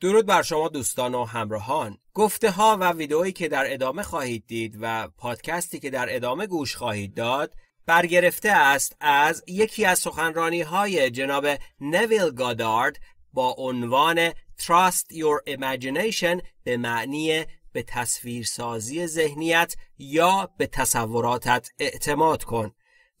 درود بر شما دوستان و همراهان گفته ها و ویدئویی که در ادامه خواهید دید و پادکستی که در ادامه گوش خواهید داد برگرفته است از یکی از سخنرانی های جناب نویل گادارد با عنوان Trust Your Imagination به معنی به تصویرسازی ذهنیت یا به تصوراتت اعتماد کن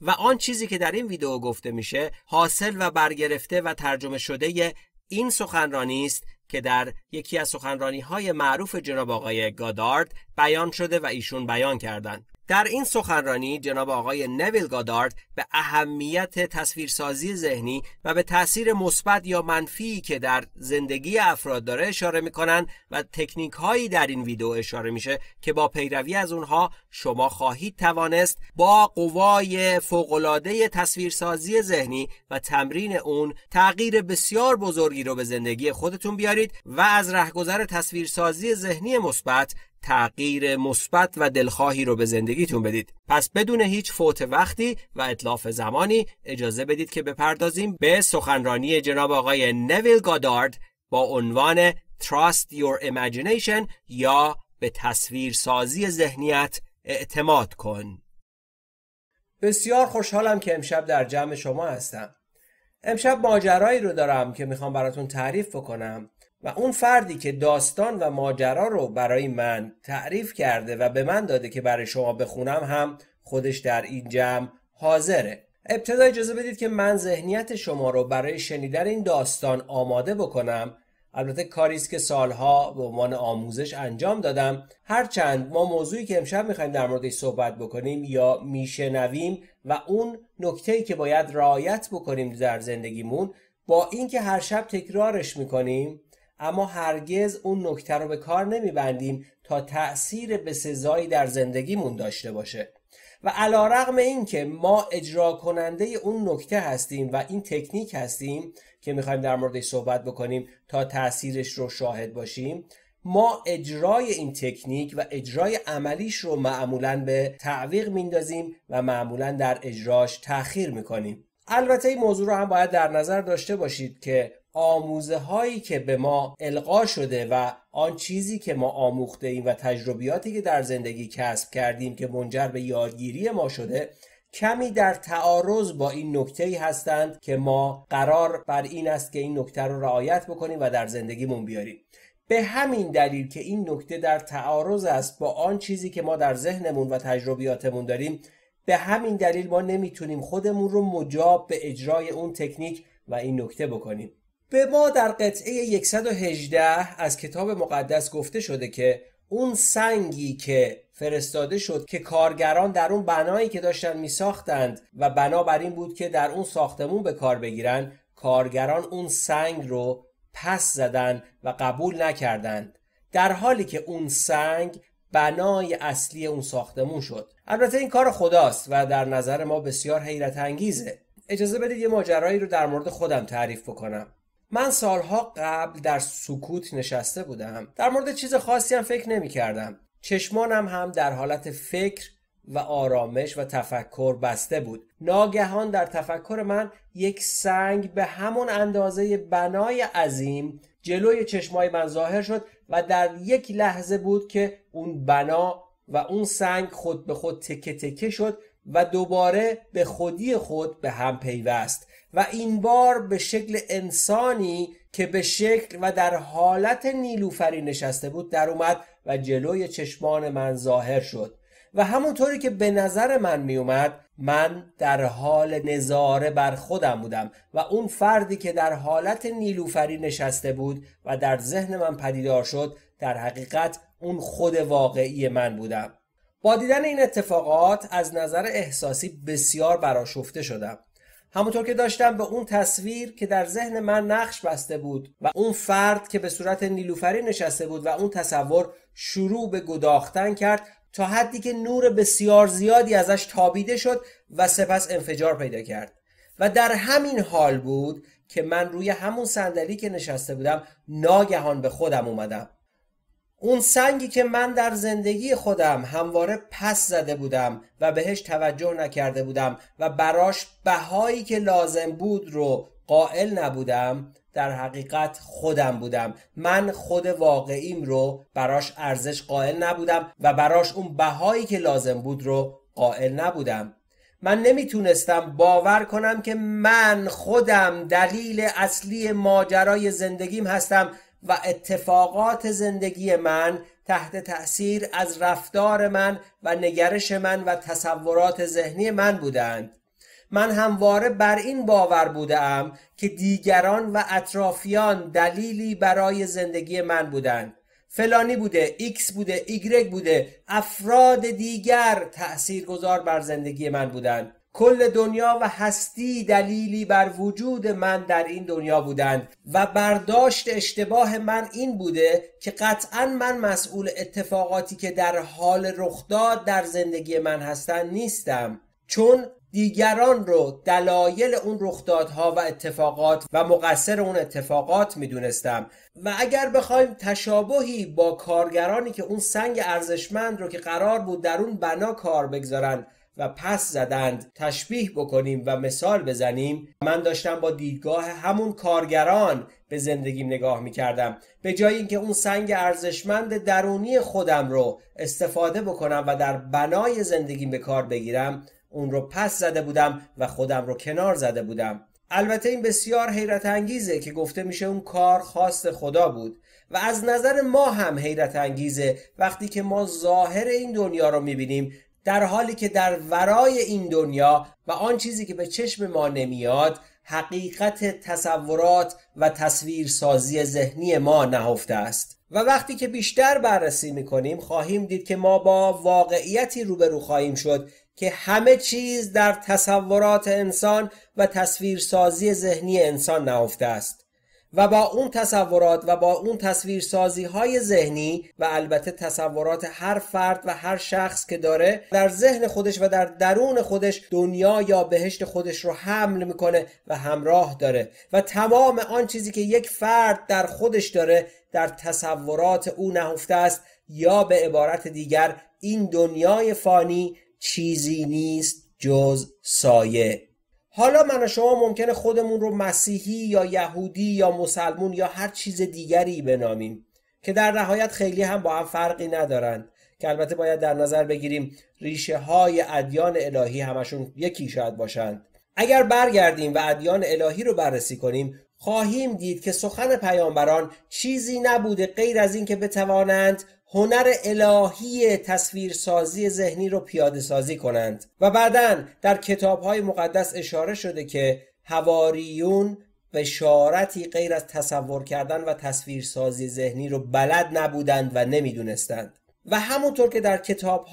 و آن چیزی که در این ویدئو گفته میشه حاصل و برگرفته و ترجمه شده این سخنرانی است که در یکی از سخنرانی های معروف جناب آقای گادارد بیان شده و ایشون بیان کردند. در این سخنرانی جناب آقای نویل گادارد به اهمیت تصویرسازی ذهنی و به تاثیر مثبت یا منفی که در زندگی افراد داره اشاره میکنن و تکنیک هایی در این ویدیو اشاره میشه که با پیروی از اونها شما خواهید توانست با قوای العاده تصویرسازی ذهنی و تمرین اون تغییر بسیار بزرگی رو به زندگی خودتون بیارید و از رهگذر تصویرسازی ذهنی مثبت تغییر مثبت و دلخواهی رو به زندگیتون بدید پس بدون هیچ فوت وقتی و اطلاف زمانی اجازه بدید که بپردازیم به سخنرانی جناب آقای نویل گادارد با عنوان Trust Your Imagination یا به تصویر سازی ذهنیت اعتماد کن بسیار خوشحالم که امشب در جمع شما هستم امشب ماجرایی رو دارم که میخوام براتون تعریف بکنم و اون فردی که داستان و ماجرا رو برای من تعریف کرده و به من داده که برای شما بخونم هم خودش در این جمع حاضره ابتدا اجازه بدید که من ذهنیت شما رو برای شنیدن این داستان آماده بکنم البته کاری است که سالها به عنوان آموزش انجام دادم هرچند ما موضوعی که امشب میخوایم در موردش صحبت بکنیم یا میشنویم و اون نکته که باید رعایت بکنیم در زندگیمون با اینکه هر شب تکرارش میکنیم اما هرگز اون نکته رو به کار نمیبندیم تا تأثیر به سزایی در زندگیمون داشته باشه و علا رقم این که ما اجرا کننده اون نکته هستیم و این تکنیک هستیم که میخوایم در موردش صحبت بکنیم تا تاثیرش رو شاهد باشیم ما اجرای این تکنیک و اجرای عملیش رو معمولا به تعویق میندازیم و معمولا در اجراش تأخیر میکنیم البته این موضوع رو هم باید در نظر داشته باشید که آموزه هایی که به ما القا شده و آن چیزی که ما آموخته ایم و تجربیاتی که در زندگی کسب کردیم که منجر به یادگیری ما شده کمی در تعارض با این نکته ای هستند که ما قرار بر این است که این نکته رو رعایت بکنیم و در زندگیمون بیاریم به همین دلیل که این نکته در تعارض است با آن چیزی که ما در ذهنمون و تجربیاتمون داریم به همین دلیل ما نمیتونیم خودمون رو مجاب به اجرای اون تکنیک و این نکته بکنیم به ما در قطعه 118 از کتاب مقدس گفته شده که اون سنگی که فرستاده شد که کارگران در اون بنایی که داشتن می ساختند و بنابراین بود که در اون ساختمون به کار بگیرن کارگران اون سنگ رو پس زدن و قبول نکردند در حالی که اون سنگ بنای اصلی اون ساختمون شد البته این کار خداست و در نظر ما بسیار حیرت انگیزه اجازه بدید یه ماجرایی رو در مورد خودم تعریف بکنم من سالها قبل در سکوت نشسته بودم در مورد چیز خاصی هم فکر نمی کردم چشمانم هم در حالت فکر و آرامش و تفکر بسته بود ناگهان در تفکر من یک سنگ به همون اندازه بنای عظیم جلوی چشمای من ظاهر شد و در یک لحظه بود که اون بنا و اون سنگ خود به خود تکه تکه شد و دوباره به خودی خود به هم پیوست و این بار به شکل انسانی که به شکل و در حالت نیلوفری نشسته بود در اومد و جلوی چشمان من ظاهر شد و همونطوری که به نظر من می اومد من در حال نظاره بر خودم بودم و اون فردی که در حالت نیلوفری نشسته بود و در ذهن من پدیدار شد در حقیقت اون خود واقعی من بودم با دیدن این اتفاقات از نظر احساسی بسیار براشفته شدم همونطور که داشتم به اون تصویر که در ذهن من نقش بسته بود و اون فرد که به صورت نیلوفری نشسته بود و اون تصور شروع به گداختن کرد تا حدی که نور بسیار زیادی ازش تابیده شد و سپس انفجار پیدا کرد و در همین حال بود که من روی همون صندلی که نشسته بودم ناگهان به خودم اومدم اون سنگی که من در زندگی خودم همواره پس زده بودم و بهش توجه نکرده بودم و براش بهایی که لازم بود رو قائل نبودم در حقیقت خودم بودم من خود واقعیم رو براش ارزش قائل نبودم و براش اون بهایی که لازم بود رو قائل نبودم من نمیتونستم باور کنم که من خودم دلیل اصلی ماجرای زندگیم هستم و اتفاقات زندگی من تحت تأثیر از رفتار من و نگرش من و تصورات ذهنی من بودند من همواره بر این باور بودم که دیگران و اطرافیان دلیلی برای زندگی من بودند فلانی بوده ایکس بوده ایگرگ بوده افراد دیگر تأثیر گذار بر زندگی من بودند کل دنیا و هستی دلیلی بر وجود من در این دنیا بودند و برداشت اشتباه من این بوده که قطعا من مسئول اتفاقاتی که در حال رخداد در زندگی من هستند نیستم چون دیگران رو دلایل اون رخدادها و اتفاقات و مقصر اون اتفاقات میدونستم و اگر بخوایم تشابهی با کارگرانی که اون سنگ ارزشمند رو که قرار بود در اون بنا کار بگذارن و پس زدند تشبیه بکنیم و مثال بزنیم من داشتم با دیدگاه همون کارگران به زندگیم نگاه میکردم به جای اینکه اون سنگ ارزشمند درونی خودم رو استفاده بکنم و در بنای زندگیم به کار بگیرم اون رو پس زده بودم و خودم رو کنار زده بودم البته این بسیار حیرت انگیزه که گفته میشه اون کار خواست خدا بود و از نظر ما هم حیرت انگیزه وقتی که ما ظاهر این دنیا رو میبینیم در حالی که در ورای این دنیا و آن چیزی که به چشم ما نمیاد حقیقت تصورات و تصویرسازی ذهنی ما نهفته است و وقتی که بیشتر بررسی میکنیم خواهیم دید که ما با واقعیتی روبرو خواهیم شد که همه چیز در تصورات انسان و تصویرسازی ذهنی انسان نهفته است و با اون تصورات و با اون تصویرسازی های ذهنی و البته تصورات هر فرد و هر شخص که داره در ذهن خودش و در درون خودش دنیا یا بهشت خودش رو حمل میکنه و همراه داره و تمام آن چیزی که یک فرد در خودش داره در تصورات او نهفته است یا به عبارت دیگر این دنیای فانی چیزی نیست جز سایه حالا من و شما ممکنه خودمون رو مسیحی یا یهودی یا مسلمون یا هر چیز دیگری بنامیم که در نهایت خیلی هم با هم فرقی ندارند که البته باید در نظر بگیریم ریشه های ادیان الهی همشون یکی شاید باشند اگر برگردیم و ادیان الهی رو بررسی کنیم خواهیم دید که سخن پیامبران چیزی نبوده غیر از اینکه بتوانند هنر الهی تصویرسازی ذهنی رو پیاده سازی کنند و بعدا در کتاب های مقدس اشاره شده که هواریون بشارتی غیر از تصور کردن و تصویرسازی ذهنی رو بلد نبودند و نمیدونستند و همونطور که در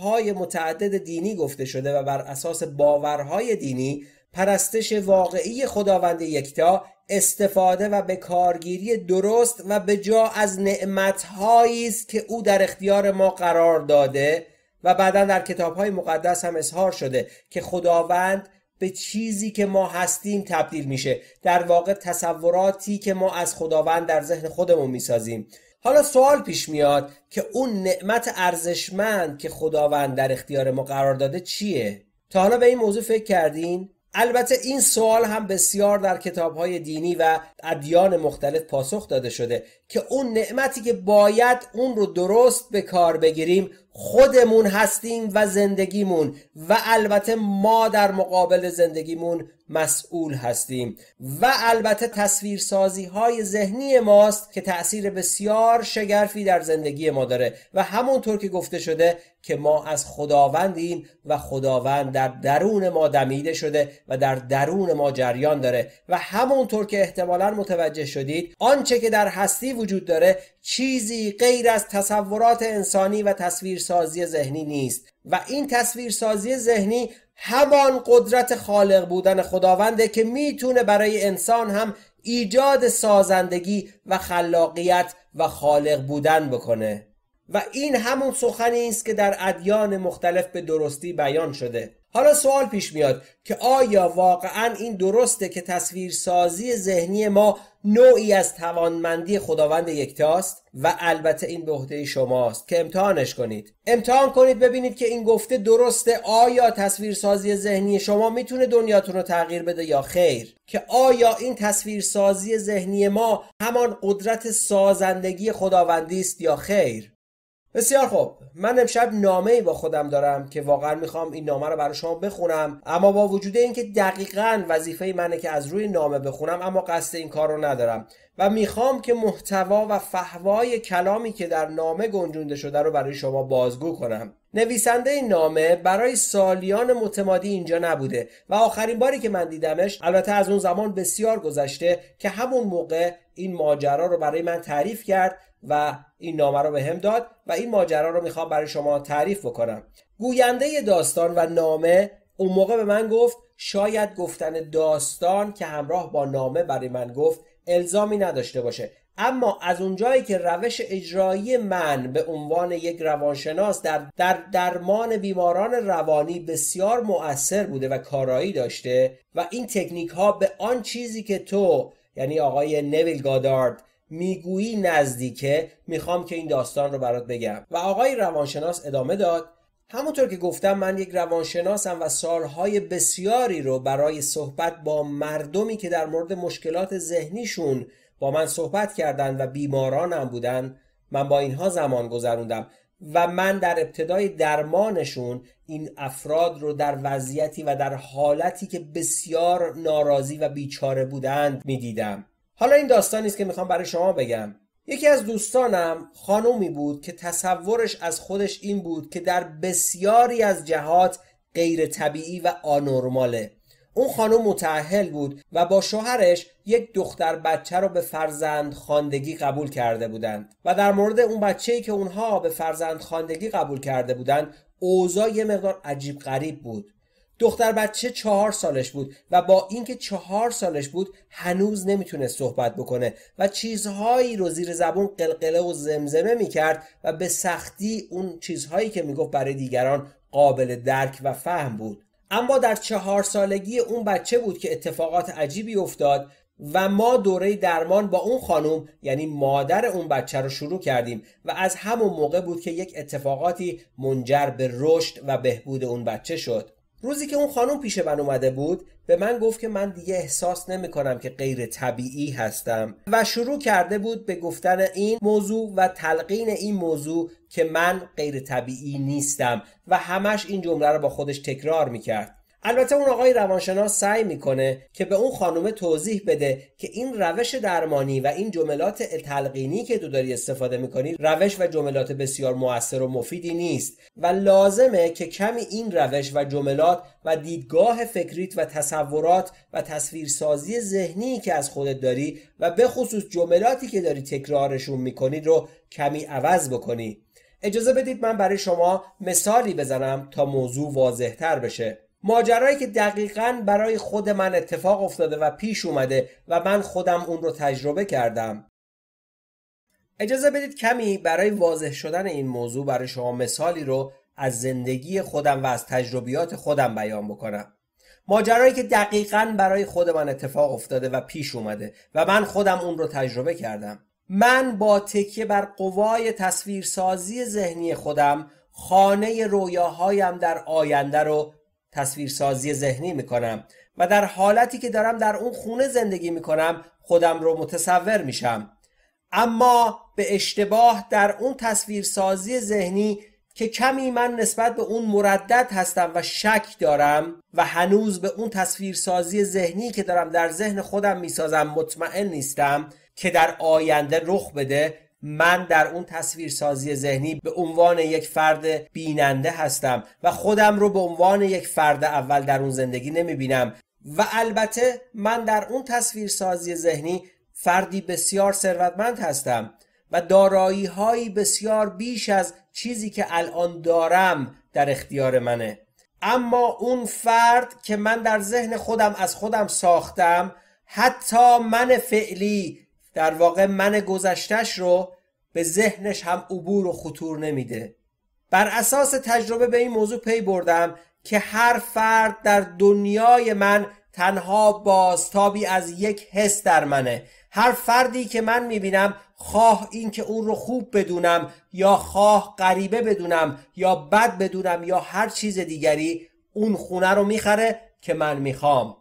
های متعدد دینی گفته شده و بر اساس باورهای دینی پرستش واقعی خداوند یکتا استفاده و به کارگیری درست و به جا از نعمتهایی است که او در اختیار ما قرار داده و بعدا در کتابهای مقدس هم اظهار شده که خداوند به چیزی که ما هستیم تبدیل میشه در واقع تصوراتی که ما از خداوند در ذهن خودمون میسازیم حالا سوال پیش میاد که اون نعمت ارزشمند که خداوند در اختیار ما قرار داده چیه تا حالا به این موضوع فکر کردین البته این سوال هم بسیار در کتابهای دینی و ادیان مختلف پاسخ داده شده که اون نعمتی که باید اون رو درست به کار بگیریم خودمون هستیم و زندگیمون و البته ما در مقابل زندگیمون مسئول هستیم و البته تصویرسازی های ذهنی ماست که تأثیر بسیار شگرفی در زندگی ما داره و همونطور که گفته شده که ما از خداوندیم و خداوند در درون ما دمیده شده و در درون ما جریان داره و همونطور که احتمالا متوجه شدید آنچه که در هستی وجود داره چیزی غیر از تصورات انسانی و تصویرسازی ذهنی نیست و این تصویرسازی ذهنی همان قدرت خالق بودن خداونده که میتونه برای انسان هم ایجاد سازندگی و خلاقیت و خالق بودن بکنه و این همون سخنی است که در ادیان مختلف به درستی بیان شده حالا سوال پیش میاد که آیا واقعا این درسته که تصویرسازی ذهنی ما نوعی از توانمندی خداوند یکتاست و البته این به عهده شماست که امتحانش کنید امتحان کنید ببینید که این گفته درسته آیا تصویرسازی ذهنی شما میتونه دنیاتون رو تغییر بده یا خیر که آیا این تصویرسازی ذهنی ما همان قدرت سازندگی خداوندی است یا خیر بسیار خوب من امشب نامه ای با خودم دارم که واقعا میخوام این نامه رو برای شما بخونم اما با وجود اینکه دقیقا وظیفه منه که از روی نامه بخونم اما قصد این کار رو ندارم و میخوام که محتوا و فهوای کلامی که در نامه گنجونده شده رو برای شما بازگو کنم نویسنده این نامه برای سالیان متمادی اینجا نبوده و آخرین باری که من دیدمش البته از اون زمان بسیار گذشته که همون موقع این ماجرا رو برای من تعریف کرد و این نامه رو به هم داد و این ماجرا رو میخوام برای شما تعریف بکنم گوینده داستان و نامه اون موقع به من گفت شاید گفتن داستان که همراه با نامه برای من گفت الزامی نداشته باشه اما از اونجایی که روش اجرایی من به عنوان یک روانشناس در, در درمان بیماران روانی بسیار مؤثر بوده و کارایی داشته و این تکنیک ها به آن چیزی که تو یعنی آقای نویل گادارد میگویی نزدیکه میخوام که این داستان رو برات بگم و آقای روانشناس ادامه داد همونطور که گفتم من یک روانشناسم و سالهای بسیاری رو برای صحبت با مردمی که در مورد مشکلات ذهنیشون با من صحبت کردند و بیمارانم بودن من با اینها زمان گذروندم و من در ابتدای درمانشون این افراد رو در وضعیتی و در حالتی که بسیار ناراضی و بیچاره بودند میدیدم حالا این داستانی است که میخوام برای شما بگم یکی از دوستانم خانومی بود که تصورش از خودش این بود که در بسیاری از جهات غیر طبیعی و آنرماله اون خانم متعهل بود و با شوهرش یک دختر بچه رو به فرزند خاندگی قبول کرده بودند و در مورد اون بچه که اونها به فرزند خاندگی قبول کرده بودند اوضاع یه مقدار عجیب غریب بود دختر بچه چهار سالش بود و با اینکه چهار سالش بود هنوز نمیتونه صحبت بکنه و چیزهایی رو زیر زبون قلقله و زمزمه میکرد و به سختی اون چیزهایی که میگفت برای دیگران قابل درک و فهم بود اما در چهار سالگی اون بچه بود که اتفاقات عجیبی افتاد و ما دوره درمان با اون خانم یعنی مادر اون بچه رو شروع کردیم و از همون موقع بود که یک اتفاقاتی منجر به رشد و بهبود اون بچه شد روزی که اون خانم پیش من اومده بود به من گفت که من دیگه احساس نمی کنم که غیر طبیعی هستم و شروع کرده بود به گفتن این موضوع و تلقین این موضوع که من غیر طبیعی نیستم و همش این جمله رو با خودش تکرار می کرد البته اون آقای روانشناس سعی میکنه که به اون خانومه توضیح بده که این روش درمانی و این جملات تلقینی که تو داری استفاده میکنی روش و جملات بسیار موثر و مفیدی نیست و لازمه که کمی این روش و جملات و دیدگاه فکریت و تصورات و تصویرسازی ذهنی که از خودت داری و به خصوص جملاتی که داری تکرارشون میکنی رو کمی عوض بکنی اجازه بدید من برای شما مثالی بزنم تا موضوع واضحتر بشه ماجرایی که دقیقا برای خود من اتفاق افتاده و پیش اومده و من خودم اون رو تجربه کردم اجازه بدید کمی برای واضح شدن این موضوع برای شما مثالی رو از زندگی خودم و از تجربیات خودم بیان بکنم ماجرایی که دقیقا برای خود من اتفاق افتاده و پیش اومده و من خودم اون رو تجربه کردم من با تکیه بر قوای تصویرسازی ذهنی خودم خانه رویاهایم در آینده رو تصویرسازی ذهنی میکنم و در حالتی که دارم در اون خونه زندگی میکنم خودم رو متصور میشم اما به اشتباه در اون تصویرسازی ذهنی که کمی من نسبت به اون مردد هستم و شک دارم و هنوز به اون تصویرسازی ذهنی که دارم در ذهن خودم میسازم مطمئن نیستم که در آینده رخ بده من در اون تصویرسازی ذهنی به عنوان یک فرد بیننده هستم و خودم رو به عنوان یک فرد اول در اون زندگی نمیبینم و البته من در اون تصویرسازی ذهنی فردی بسیار ثروتمند هستم و دارایی هایی بسیار بیش از چیزی که الان دارم در اختیار منه اما اون فرد که من در ذهن خودم از خودم ساختم حتی من فعلی در واقع من گذشتش رو به ذهنش هم عبور و خطور نمیده بر اساس تجربه به این موضوع پی بردم که هر فرد در دنیای من تنها بازتابی از یک حس در منه هر فردی که من میبینم خواه این که اون رو خوب بدونم یا خواه غریبه بدونم یا بد بدونم یا هر چیز دیگری اون خونه رو میخره که من میخوام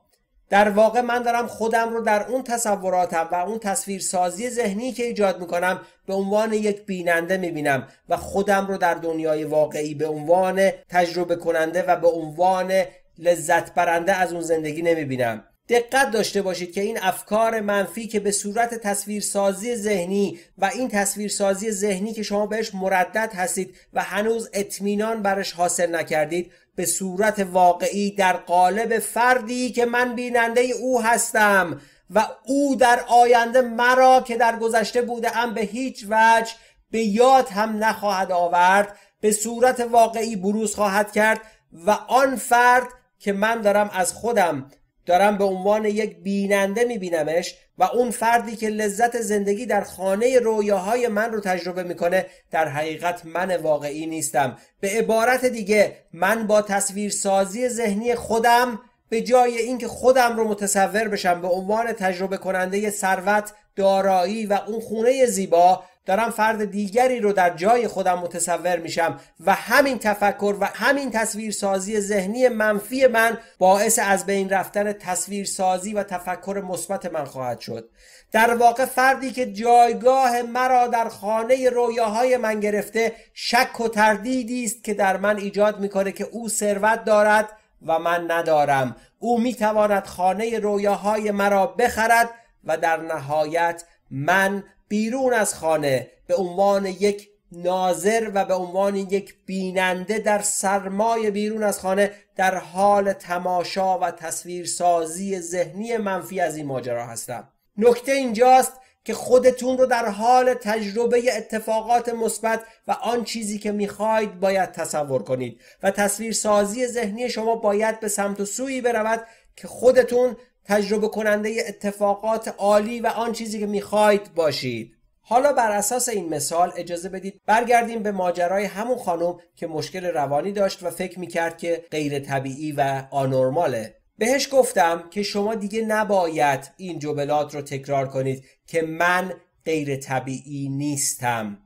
در واقع من دارم خودم رو در اون تصوراتم و اون تصویرسازی ذهنی که ایجاد میکنم به عنوان یک بیننده میبینم و خودم رو در دنیای واقعی به عنوان تجربه کننده و به عنوان لذت برنده از اون زندگی نمیبینم دقت داشته باشید که این افکار منفی که به صورت تصویرسازی ذهنی و این تصویرسازی ذهنی که شما بهش مردد هستید و هنوز اطمینان برش حاصل نکردید به صورت واقعی در قالب فردی که من بیننده او هستم و او در آینده مرا که در گذشته بوده ام به هیچ وجه به یاد هم نخواهد آورد به صورت واقعی بروز خواهد کرد و آن فرد که من دارم از خودم دارم به عنوان یک بیننده میبینمش و اون فردی که لذت زندگی در خانه رویاهای من رو تجربه میکنه در حقیقت من واقعی نیستم به عبارت دیگه من با تصویرسازی ذهنی خودم به جای اینکه خودم رو متصور بشم به عنوان تجربه کننده ثروت دارایی و اون خونه زیبا دارم فرد دیگری رو در جای خودم متصور میشم و همین تفکر و همین تصویرسازی ذهنی منفی من باعث از بین رفتن تصویرسازی و تفکر مثبت من خواهد شد در واقع فردی که جایگاه مرا در خانه رویاهای من گرفته شک و تردیدی است که در من ایجاد میکنه که او ثروت دارد و من ندارم او میتواند خانه رویاهای مرا بخرد و در نهایت من بیرون از خانه به عنوان یک ناظر و به عنوان یک بیننده در سرمایه بیرون از خانه در حال تماشا و تصویرسازی ذهنی منفی از این ماجرا هستم نکته اینجاست که خودتون رو در حال تجربه اتفاقات مثبت و آن چیزی که میخواید باید تصور کنید و تصویرسازی ذهنی شما باید به سمت و سویی برود که خودتون تجربه کننده اتفاقات عالی و آن چیزی که میخواید باشید حالا بر اساس این مثال اجازه بدید برگردیم به ماجرای همون خانم که مشکل روانی داشت و فکر میکرد که غیر طبیعی و آنرماله بهش گفتم که شما دیگه نباید این جبلات رو تکرار کنید که من غیر طبیعی نیستم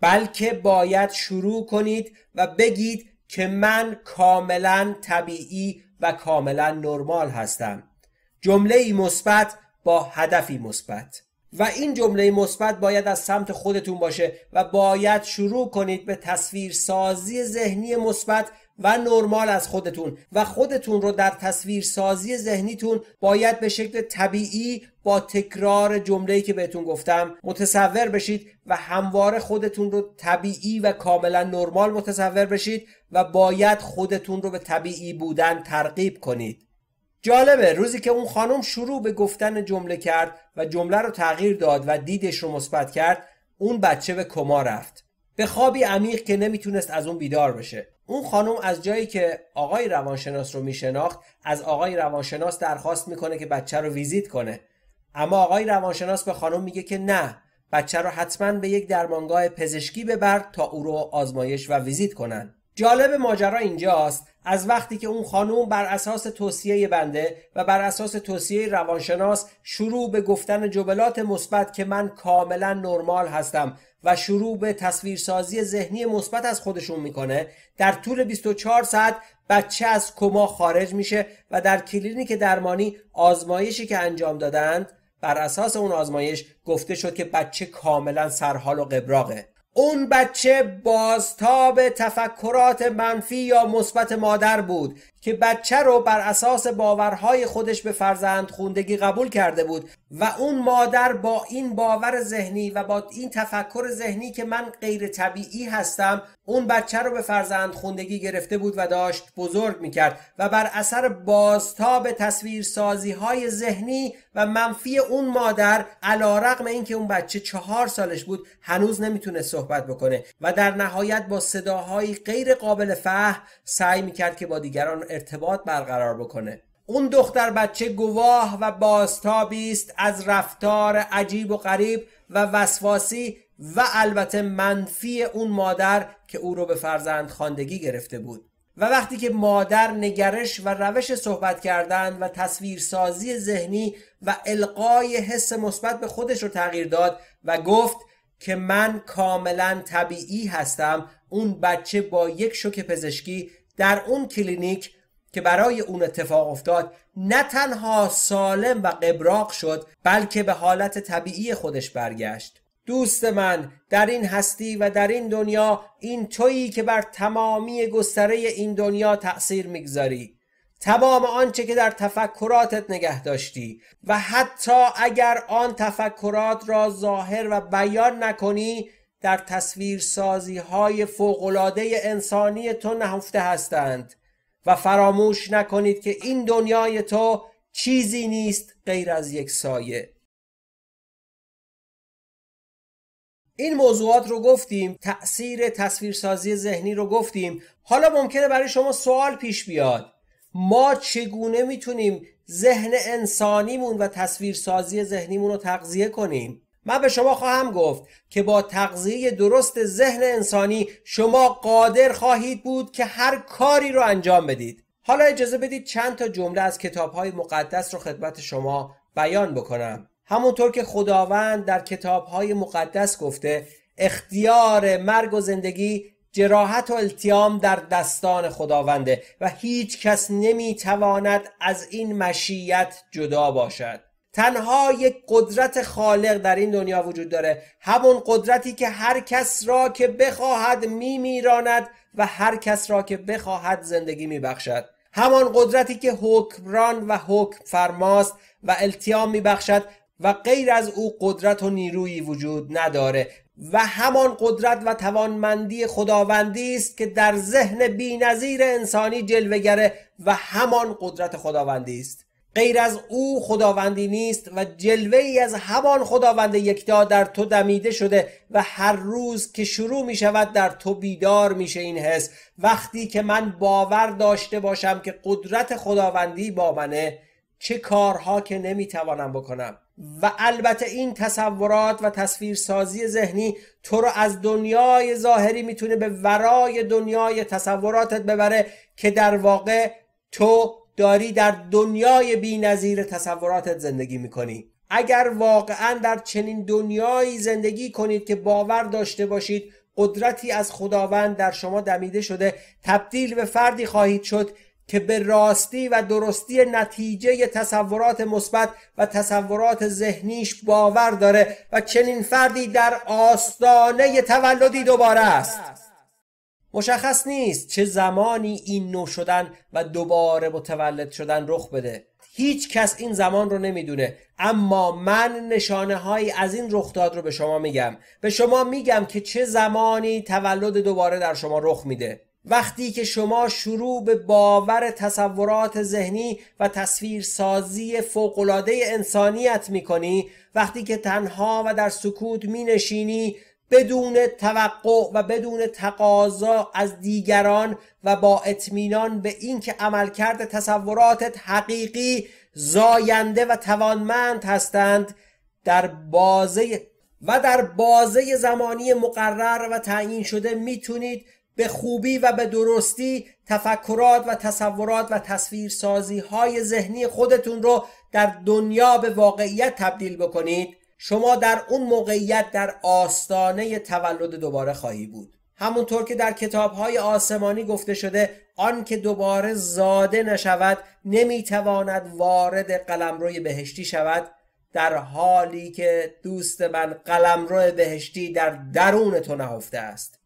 بلکه باید شروع کنید و بگید که من کاملا طبیعی و کاملا نرمال هستم جمله مثبت با هدفی مثبت و این جمله مثبت باید از سمت خودتون باشه و باید شروع کنید به تصویر سازی ذهنی مثبت و نرمال از خودتون و خودتون رو در تصویر سازی ذهنیتون باید به شکل طبیعی با تکرار جمله‌ای که بهتون گفتم متصور بشید و همواره خودتون رو طبیعی و کاملا نرمال متصور بشید و باید خودتون رو به طبیعی بودن ترغیب کنید جالبه روزی که اون خانم شروع به گفتن جمله کرد و جمله رو تغییر داد و دیدش رو مثبت کرد اون بچه به کما رفت به خوابی عمیق که نمیتونست از اون بیدار بشه اون خانم از جایی که آقای روانشناس رو میشناخت از آقای روانشناس درخواست میکنه که بچه رو ویزیت کنه اما آقای روانشناس به خانم میگه که نه بچه رو حتما به یک درمانگاه پزشکی ببر تا او رو آزمایش و ویزیت کنن جالب ماجرا اینجاست از وقتی که اون خانوم بر اساس توصیه بنده و بر اساس توصیه روانشناس شروع به گفتن جبلات مثبت که من کاملا نرمال هستم و شروع به تصویرسازی ذهنی مثبت از خودشون میکنه در طول 24 ساعت بچه از کما خارج میشه و در کلینیک درمانی آزمایشی که انجام دادند بر اساس اون آزمایش گفته شد که بچه کاملا سرحال و قبراقه اون بچه بازتاب تفکرات منفی یا مثبت مادر بود که بچه رو بر اساس باورهای خودش به فرزند خوندگی قبول کرده بود و اون مادر با این باور ذهنی و با این تفکر ذهنی که من غیر طبیعی هستم اون بچه رو به فرزند خوندگی گرفته بود و داشت بزرگ میکرد و بر اثر بازتاب سازی های ذهنی و منفی اون مادر علا رقم این که اون بچه چهار سالش بود هنوز نمیتونه صحبت بکنه و در نهایت با صداهای غیر قابل فهم سعی میکرد که با دیگران ارتباط برقرار بکنه اون دختر بچه گواه و باستابی است از رفتار عجیب و غریب و وسواسی و البته منفی اون مادر که او رو به فرزند خواندگی گرفته بود و وقتی که مادر نگرش و روش صحبت کردن و تصویرسازی ذهنی و القای حس مثبت به خودش رو تغییر داد و گفت که من کاملا طبیعی هستم اون بچه با یک شوک پزشکی در اون کلینیک که برای اون اتفاق افتاد نه تنها سالم و قبراق شد بلکه به حالت طبیعی خودش برگشت دوست من در این هستی و در این دنیا این تویی که بر تمامی گستره این دنیا تأثیر میگذاری تمام آنچه که در تفکراتت نگه داشتی و حتی اگر آن تفکرات را ظاهر و بیان نکنی در سازی های فوقلاده انسانی تو نهفته هستند و فراموش نکنید که این دنیای تو چیزی نیست غیر از یک سایه این موضوعات رو گفتیم تأثیر تصویرسازی ذهنی رو گفتیم حالا ممکنه برای شما سوال پیش بیاد ما چگونه میتونیم ذهن انسانیمون و تصویرسازی ذهنیمون رو تغذیه کنیم من به شما خواهم گفت که با تغذیه درست ذهن انسانی شما قادر خواهید بود که هر کاری رو انجام بدید حالا اجازه بدید چند تا جمله از های مقدس رو خدمت شما بیان بکنم همونطور که خداوند در های مقدس گفته اختیار مرگ و زندگی جراحت و التیام در دستان خداونده و هیچ کس نمیتواند از این مشیت جدا باشد تنها یک قدرت خالق در این دنیا وجود داره همون قدرتی که هر کس را که بخواهد می و هر کس را که بخواهد زندگی میبخشد همان قدرتی که حکمران و حکم فرماست و التیام میبخشد و غیر از او قدرت و نیرویی وجود نداره و همان قدرت و توانمندی خداوندی است که در ذهن بینظیر انسانی جلوگره و همان قدرت خداوندی است غیر از او خداوندی نیست و جلوه ای از همان خداوند یکتا در تو دمیده شده و هر روز که شروع می شود در تو بیدار میشه این حس وقتی که من باور داشته باشم که قدرت خداوندی با منه چه کارها که نمیتوانم بکنم و البته این تصورات و تصویرسازی ذهنی تو رو از دنیای ظاهری میتونه به ورای دنیای تصوراتت ببره که در واقع تو داری در دنیای نظیر تصوراتت زندگی میکنی اگر واقعا در چنین دنیایی زندگی کنید که باور داشته باشید قدرتی از خداوند در شما دمیده شده تبدیل به فردی خواهید شد که به راستی و درستی نتیجه تصورات مثبت و تصورات ذهنیش باور داره و چنین فردی در آستانه تولدی دوباره است مشخص نیست چه زمانی این نو شدن و دوباره متولد شدن رخ بده هیچ کس این زمان رو نمیدونه اما من نشانه هایی از این رخ داد رو به شما میگم به شما میگم که چه زمانی تولد دوباره در شما رخ میده وقتی که شما شروع به باور تصورات ذهنی و تصویرسازی فوقالعاده انسانیت میکنی وقتی که تنها و در سکوت مینشینی بدون توقع و بدون تقاضا از دیگران و با اطمینان به اینکه عملکرد تصوراتت حقیقی زاینده و توانمند هستند در بازه و در بازه زمانی مقرر و تعیین شده میتونید به خوبی و به درستی تفکرات و تصورات و تصویرسازی های ذهنی خودتون رو در دنیا به واقعیت تبدیل بکنید شما در اون موقعیت در آستانه تولد دوباره خواهی بود همونطور که در کتابهای آسمانی گفته شده آن که دوباره زاده نشود نمیتواند وارد قلمروی بهشتی شود در حالی که دوست من قلمرو بهشتی در درون تو نهفته است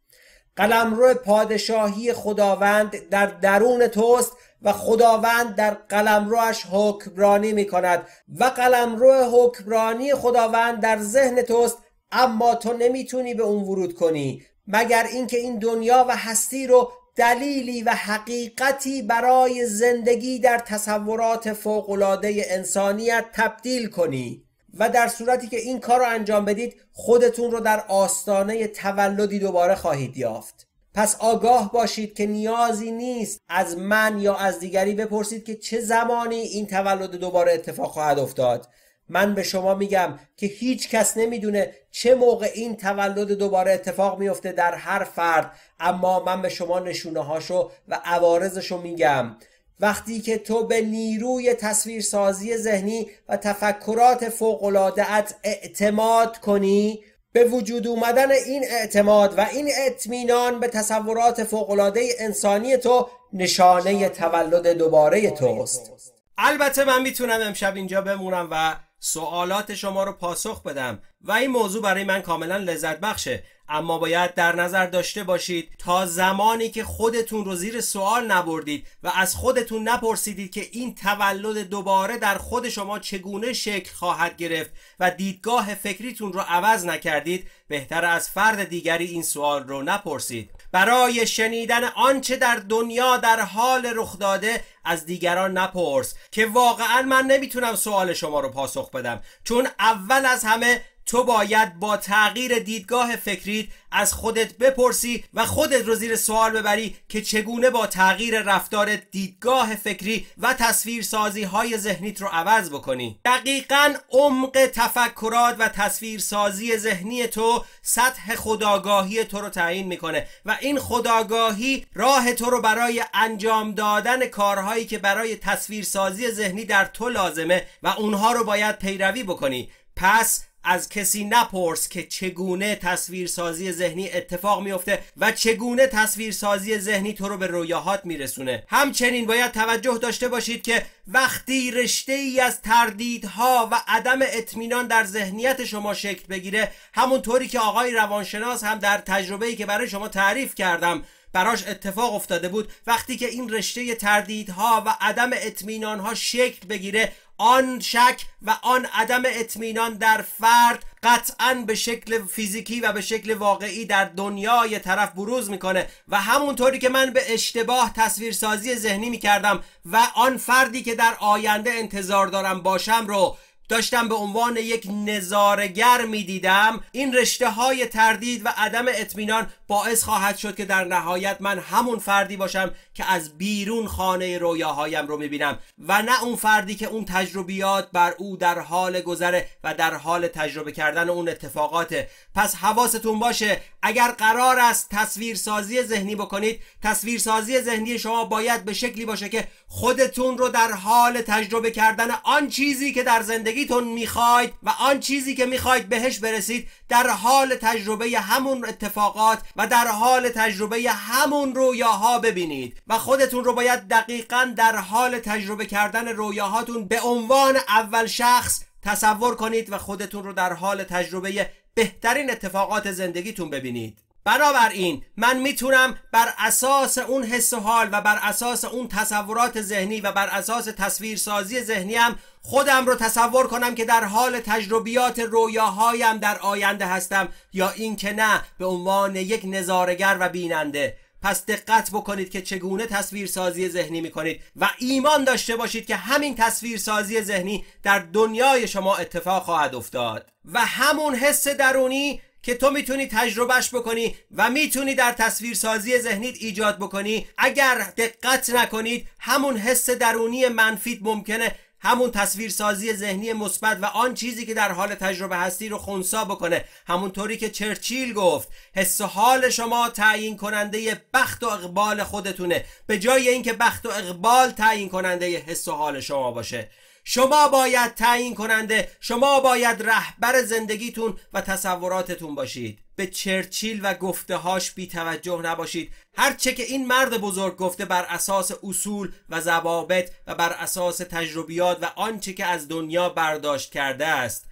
قلمرو پادشاهی خداوند در درون توست و خداوند در قلمروش حکمرانی می کند و قلمرو حکمرانی خداوند در ذهن توست اما تو نمیتونی به اون ورود کنی مگر اینکه این دنیا و هستی رو دلیلی و حقیقتی برای زندگی در تصورات فوقالعاده انسانیت تبدیل کنی و در صورتی که این کار رو انجام بدید خودتون رو در آستانه تولدی دوباره خواهید یافت پس آگاه باشید که نیازی نیست از من یا از دیگری بپرسید که چه زمانی این تولد دوباره اتفاق خواهد افتاد من به شما میگم که هیچ کس نمیدونه چه موقع این تولد دوباره اتفاق میفته در هر فرد اما من به شما نشونه هاشو و عوارضشو میگم وقتی که تو به نیروی تصویرسازی ذهنی و تفکرات فوقلادهت اعتماد کنی به وجود اومدن این اعتماد و این اطمینان به تصورات فوقلاده انسانی تو نشانه تولد دوباره توست البته من میتونم امشب اینجا بمونم و سوالات شما رو پاسخ بدم و این موضوع برای من کاملا لذت بخشه اما باید در نظر داشته باشید تا زمانی که خودتون رو زیر سوال نبردید و از خودتون نپرسیدید که این تولد دوباره در خود شما چگونه شکل خواهد گرفت و دیدگاه فکریتون رو عوض نکردید بهتر از فرد دیگری این سوال رو نپرسید برای شنیدن آنچه در دنیا در حال رخ داده از دیگران نپرس که واقعا من نمیتونم سوال شما رو پاسخ بدم چون اول از همه تو باید با تغییر دیدگاه فکریت از خودت بپرسی و خودت رو زیر سوال ببری که چگونه با تغییر رفتار دیدگاه فکری و سازی های ذهنیت رو عوض بکنی دقیقا عمق تفکرات و تصویرسازی ذهنی تو سطح خداگاهی تو رو تعیین میکنه و این خداگاهی راه تو رو برای انجام دادن کارهایی که برای تصویرسازی ذهنی در تو لازمه و اونها رو باید پیروی بکنی پس از کسی نپرس که چگونه تصویرسازی ذهنی اتفاق میفته و چگونه تصویرسازی ذهنی تو رو به رویاهات میرسونه همچنین باید توجه داشته باشید که وقتی رشته ای از تردیدها و عدم اطمینان در ذهنیت شما شکل بگیره همونطوری که آقای روانشناس هم در تجربه ای که برای شما تعریف کردم براش اتفاق افتاده بود وقتی که این رشته تردیدها و عدم اطمینانها شکل بگیره آن شک و آن عدم اطمینان در فرد قطعا به شکل فیزیکی و به شکل واقعی در دنیای طرف بروز میکنه و همونطوری که من به اشتباه تصویرسازی ذهنی میکردم و آن فردی که در آینده انتظار دارم باشم رو داشتم به عنوان یک نظارگر میدیدم این رشته های تردید و عدم اطمینان باعث خواهد شد که در نهایت من همون فردی باشم که از بیرون خانه رویاهایم رو میبینم و نه اون فردی که اون تجربیات بر او در حال گذره و در حال تجربه کردن اون اتفاقاته پس حواستون باشه اگر قرار است تصویرسازی ذهنی بکنید تصویرسازی ذهنی شما باید به شکلی باشه که خودتون رو در حال تجربه کردن آن چیزی که در زندگیتون میخواید و آن چیزی که میخواید بهش برسید در حال تجربه همون اتفاقات و در حال تجربه همون رویاها ببینید و خودتون رو باید دقیقا در حال تجربه کردن رویاهاتون به عنوان اول شخص تصور کنید و خودتون رو در حال تجربه بهترین اتفاقات زندگیتون ببینید بنابراین من میتونم بر اساس اون حس و حال و بر اساس اون تصورات ذهنی و بر اساس تصویرسازی ذهنیم خودم رو تصور کنم که در حال تجربیات رویاهایم در آینده هستم یا اینکه نه به عنوان یک نظارگر و بیننده پس دقت بکنید که چگونه تصویرسازی ذهنی میکنید و ایمان داشته باشید که همین تصویرسازی ذهنی در دنیای شما اتفاق خواهد افتاد و همون حس درونی که تو میتونی تجربهش بکنی و میتونی در تصویرسازی ذهنیت ایجاد بکنی اگر دقت نکنید همون حس درونی منفیت ممکنه همون تصویرسازی ذهنی مثبت و آن چیزی که در حال تجربه هستی رو خونسا بکنه همونطوری که چرچیل گفت حس و حال شما تعیین کننده بخت و اقبال خودتونه به جای اینکه بخت و اقبال تعیین کننده حس و حال شما باشه شما باید تعیین کننده شما باید رهبر زندگیتون و تصوراتتون باشید به چرچیل و گفته هاش بی توجه نباشید هرچه که این مرد بزرگ گفته بر اساس اصول و ضوابط و بر اساس تجربیات و آنچه که از دنیا برداشت کرده است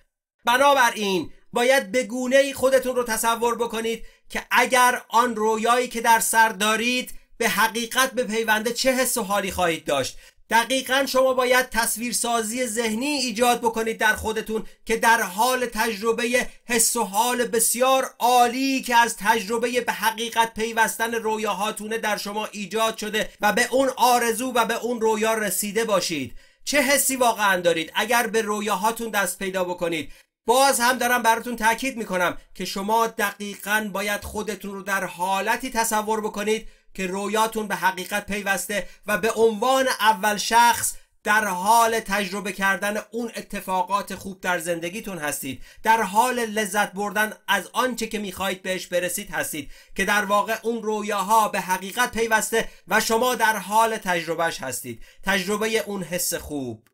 بنابراین باید به گونه خودتون رو تصور بکنید که اگر آن رویایی که در سر دارید به حقیقت به پیونده چه حس و حالی خواهید داشت دقیقا شما باید تصویرسازی ذهنی ایجاد بکنید در خودتون که در حال تجربه حس و حال بسیار عالی که از تجربه به حقیقت پیوستن رویاهاتونه در شما ایجاد شده و به اون آرزو و به اون رویا رسیده باشید چه حسی واقعا دارید اگر به رویاهاتون دست پیدا بکنید باز هم دارم براتون تاکید میکنم که شما دقیقا باید خودتون رو در حالتی تصور بکنید که رویاتون به حقیقت پیوسته و به عنوان اول شخص در حال تجربه کردن اون اتفاقات خوب در زندگیتون هستید در حال لذت بردن از آنچه که میخواهید بهش برسید هستید که در واقع اون رویاها به حقیقت پیوسته و شما در حال تجربهش هستید تجربه اون حس خوب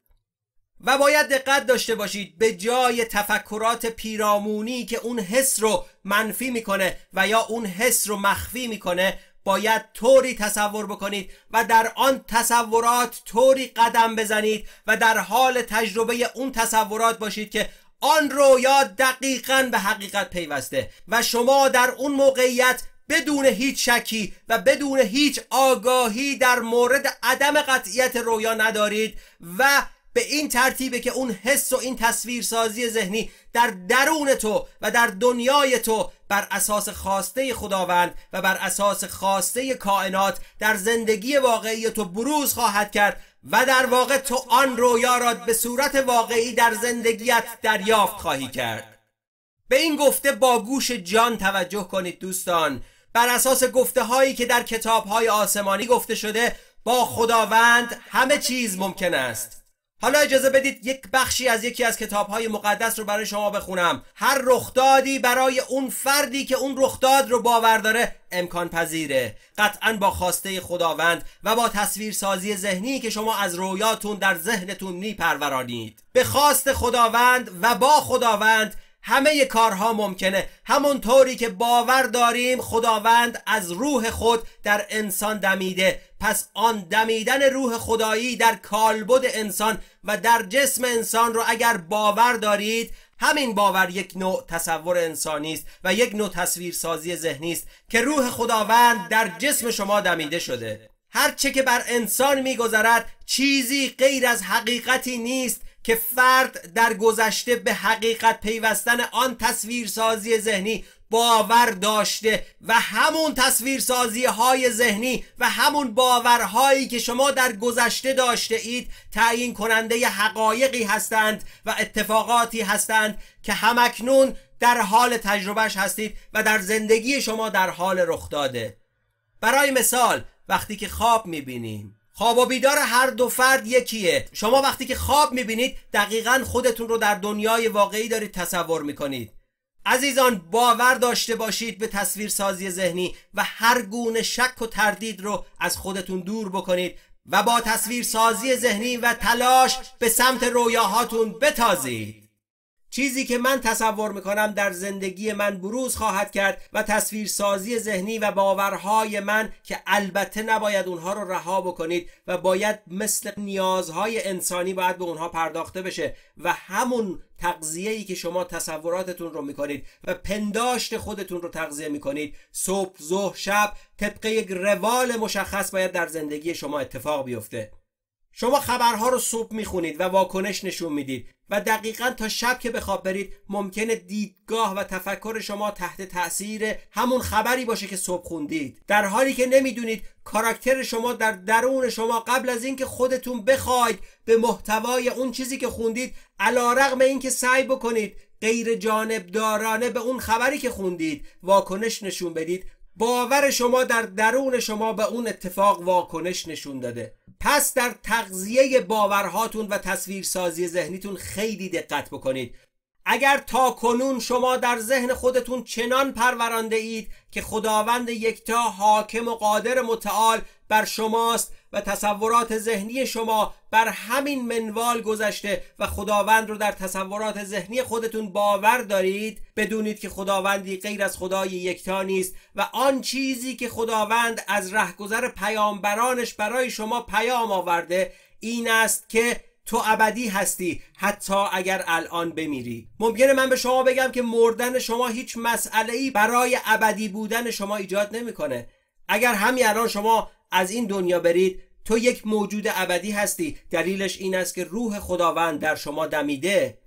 و باید دقت داشته باشید به جای تفکرات پیرامونی که اون حس رو منفی میکنه و یا اون حس رو مخفی میکنه باید طوری تصور بکنید و در آن تصورات طوری قدم بزنید و در حال تجربه اون تصورات باشید که آن رویا دقیقا به حقیقت پیوسته و شما در اون موقعیت بدون هیچ شکی و بدون هیچ آگاهی در مورد عدم قطعیت رویا ندارید و به این ترتیبه که اون حس و این تصویرسازی ذهنی در درون تو و در دنیای تو بر اساس خواسته خداوند و بر اساس خواسته کائنات در زندگی واقعی تو بروز خواهد کرد و در واقع تو آن رویا را به صورت واقعی در زندگیت دریافت خواهی کرد به این گفته با گوش جان توجه کنید دوستان بر اساس گفته هایی که در کتاب های آسمانی گفته شده با خداوند همه چیز ممکن است حالا اجازه بدید یک بخشی از یکی از کتابهای مقدس رو برای شما بخونم هر رخدادی برای اون فردی که اون رخداد رو باور داره امکان پذیره قطعا با خواسته خداوند و با تصویر سازی ذهنی که شما از رویاتون در ذهنتون میپرورانید به خواست خداوند و با خداوند همه کارها ممکنه همونطوری که باور داریم خداوند از روح خود در انسان دمیده پس آن دمیدن روح خدایی در کالبد انسان و در جسم انسان رو اگر باور دارید همین باور یک نوع تصور انسانی است و یک نوع تصویرسازی ذهنی است که روح خداوند در جسم شما دمیده شده هرچه که بر انسان میگذرد چیزی غیر از حقیقتی نیست که فرد در گذشته به حقیقت پیوستن آن تصویرسازی ذهنی باور داشته و همون تصویرسازی های ذهنی و همون باورهایی که شما در گذشته داشته اید تعیین کننده حقایقی هستند و اتفاقاتی هستند که همکنون در حال تجربهش هستید و در زندگی شما در حال رخ داده برای مثال وقتی که خواب میبینیم خواب و بیدار هر دو فرد یکیه شما وقتی که خواب میبینید دقیقا خودتون رو در دنیای واقعی دارید تصور میکنید عزیزان باور داشته باشید به تصویرسازی ذهنی و هر گونه شک و تردید رو از خودتون دور بکنید و با تصویرسازی ذهنی و تلاش به سمت رویاهاتون بتازید چیزی که من تصور میکنم در زندگی من بروز خواهد کرد و تصویرسازی ذهنی و باورهای من که البته نباید اونها رو رها بکنید و باید مثل نیازهای انسانی باید به اونها پرداخته بشه و همون تغذیه ای که شما تصوراتتون رو میکنید و پنداشت خودتون رو تغذیه میکنید صبح ظهر شب طبقه یک روال مشخص باید در زندگی شما اتفاق بیفته شما خبرها رو صبح میخونید و واکنش نشون میدید و دقیقا تا شب که به برید ممکنه دیدگاه و تفکر شما تحت تاثیر همون خبری باشه که صبح خوندید در حالی که نمیدونید کاراکتر شما در درون شما قبل از اینکه خودتون بخواید به محتوای اون چیزی که خوندید علیرغم اینکه سعی بکنید غیر دارانه به اون خبری که خوندید واکنش نشون بدید باور شما در درون شما به اون اتفاق واکنش نشون داده پس در تغذیه باورهاتون و تصویرسازی ذهنیتون خیلی دقت بکنید اگر تا کنون شما در ذهن خودتون چنان پرورانده اید که خداوند یکتا حاکم و قادر متعال بر شماست و تصورات ذهنی شما بر همین منوال گذشته و خداوند رو در تصورات ذهنی خودتون باور دارید بدونید که خداوندی غیر از خدای یکتا نیست و آن چیزی که خداوند از رهگذر پیامبرانش برای شما پیام آورده این است که تو ابدی هستی حتی اگر الان بمیری ممکنه من به شما بگم که مردن شما هیچ مسئله ای برای ابدی بودن شما ایجاد نمیکنه اگر همین الان شما از این دنیا برید تو یک موجود ابدی هستی دلیلش این است که روح خداوند در شما دمیده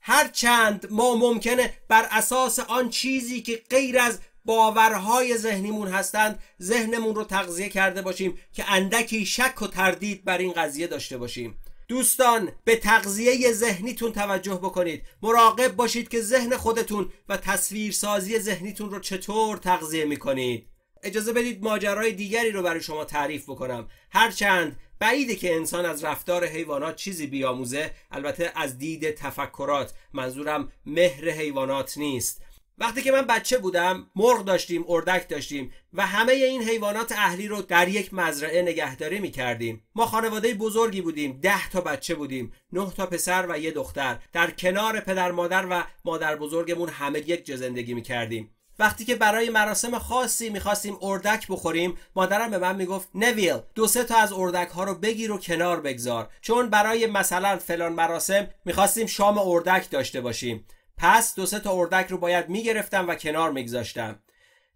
هر چند ما ممکنه بر اساس آن چیزی که غیر از باورهای ذهنیمون هستند ذهنمون رو تغذیه کرده باشیم که اندکی شک و تردید بر این قضیه داشته باشیم دوستان به تغذیه ذهنیتون توجه بکنید مراقب باشید که ذهن خودتون و تصویرسازی ذهنیتون رو چطور تغذیه میکنید اجازه بدید ماجرای دیگری رو برای شما تعریف بکنم هرچند بعیده که انسان از رفتار حیوانات چیزی بیاموزه البته از دید تفکرات منظورم مهر حیوانات نیست وقتی که من بچه بودم مرغ داشتیم اردک داشتیم و همه این حیوانات اهلی رو در یک مزرعه نگهداری می کردیم ما خانواده بزرگی بودیم ده تا بچه بودیم نه تا پسر و یه دختر در کنار پدر مادر و مادر بزرگمون همه یک جا زندگی می کردیم وقتی که برای مراسم خاصی میخواستیم اردک بخوریم مادرم به من میگفت نویل دو سه تا از اردک ها رو بگیر و کنار بگذار چون برای مثلا فلان مراسم میخواستیم شام اردک داشته باشیم پس دو سه تا اردک رو باید میگرفتم و کنار میگذاشتم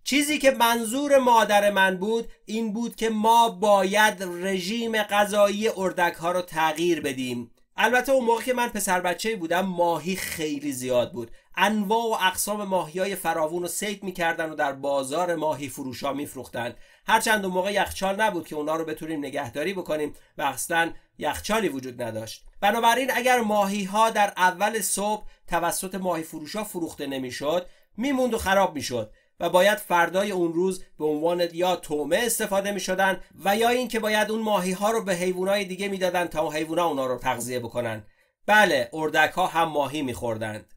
چیزی که منظور مادر من بود این بود که ما باید رژیم غذایی اردک ها رو تغییر بدیم البته اون موقع که من پسر بچه بودم ماهی خیلی زیاد بود انواع و اقسام ماهی های فراوون رو سید میکردن و در بازار ماهی فروش ها میفروختن هرچند اون موقع یخچال نبود که اونا رو بتونیم نگهداری بکنیم و اصلا یخچالی وجود نداشت بنابراین اگر ماهی ها در اول صبح توسط ماهی فروش ها فروخته نمیشد میموند و خراب میشد و باید فردای اون روز به عنوان یا تومه استفاده می شدن و یا اینکه باید اون ماهی ها رو به حیوانات دیگه میدادن تا ها اونا رو تغذیه بکنن بله اردک ها هم ماهی خوردند.